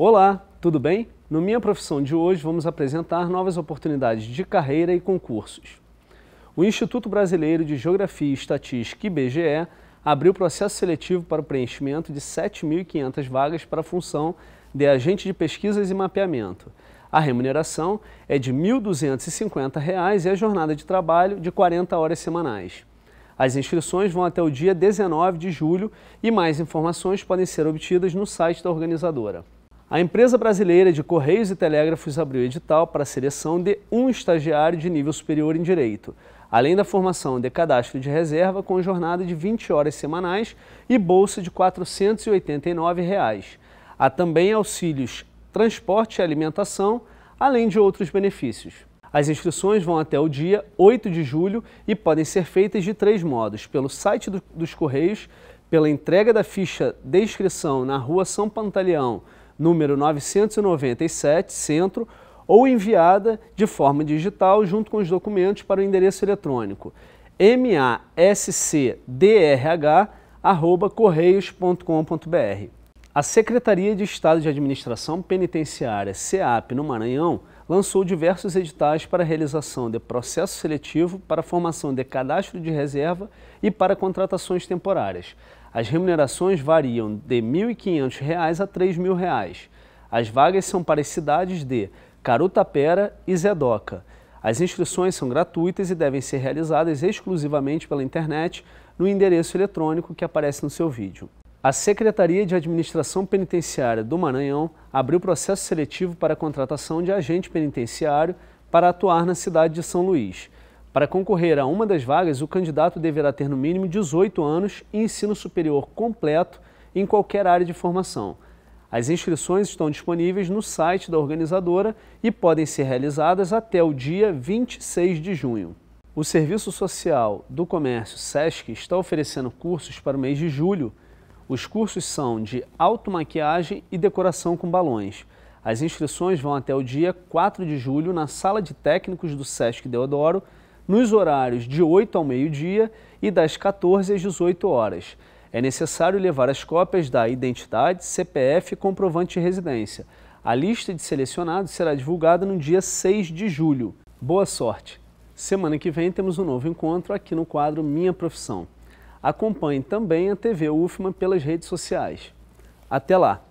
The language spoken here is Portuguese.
Olá, tudo bem? No Minha Profissão de hoje vamos apresentar novas oportunidades de carreira e concursos. O Instituto Brasileiro de Geografia e Estatística, IBGE, abriu processo seletivo para o preenchimento de 7.500 vagas para a função de agente de pesquisas e mapeamento. A remuneração é de R$ 1.250 e a jornada de trabalho de 40 horas semanais. As inscrições vão até o dia 19 de julho e mais informações podem ser obtidas no site da organizadora. A empresa brasileira de Correios e Telégrafos abriu edital para a seleção de um estagiário de nível superior em direito, além da formação de cadastro de reserva com jornada de 20 horas semanais e bolsa de R$ 489. Reais. Há também auxílios transporte e alimentação, além de outros benefícios. As inscrições vão até o dia 8 de julho e podem ser feitas de três modos: pelo site do, dos Correios, pela entrega da ficha de inscrição na Rua São Pantaleão, número 997, Centro, ou enviada de forma digital junto com os documentos para o endereço eletrônico mascdrh@correios.com.br. A Secretaria de Estado de Administração Penitenciária, SEAP, no Maranhão, lançou diversos editais para a realização de processo seletivo para a formação de cadastro de reserva e para contratações temporárias. As remunerações variam de R$ 1.500 a R$ 3.000. As vagas são para as cidades de Carutapera e Zedoca. As inscrições são gratuitas e devem ser realizadas exclusivamente pela internet no endereço eletrônico que aparece no seu vídeo. A Secretaria de Administração Penitenciária do Maranhão abriu processo seletivo para a contratação de agente penitenciário para atuar na cidade de São Luís. Para concorrer a uma das vagas, o candidato deverá ter no mínimo 18 anos e ensino superior completo em qualquer área de formação. As inscrições estão disponíveis no site da organizadora e podem ser realizadas até o dia 26 de junho. O Serviço Social do Comércio SESC está oferecendo cursos para o mês de julho. Os cursos são de automaquiagem e decoração com balões. As inscrições vão até o dia 4 de julho na Sala de Técnicos do SESC Deodoro, nos horários de 8 ao meio-dia e das 14 às 18 horas. É necessário levar as cópias da identidade, CPF e comprovante de residência. A lista de selecionados será divulgada no dia 6 de julho. Boa sorte! Semana que vem temos um novo encontro aqui no quadro Minha Profissão. Acompanhe também a TV UFMA pelas redes sociais. Até lá!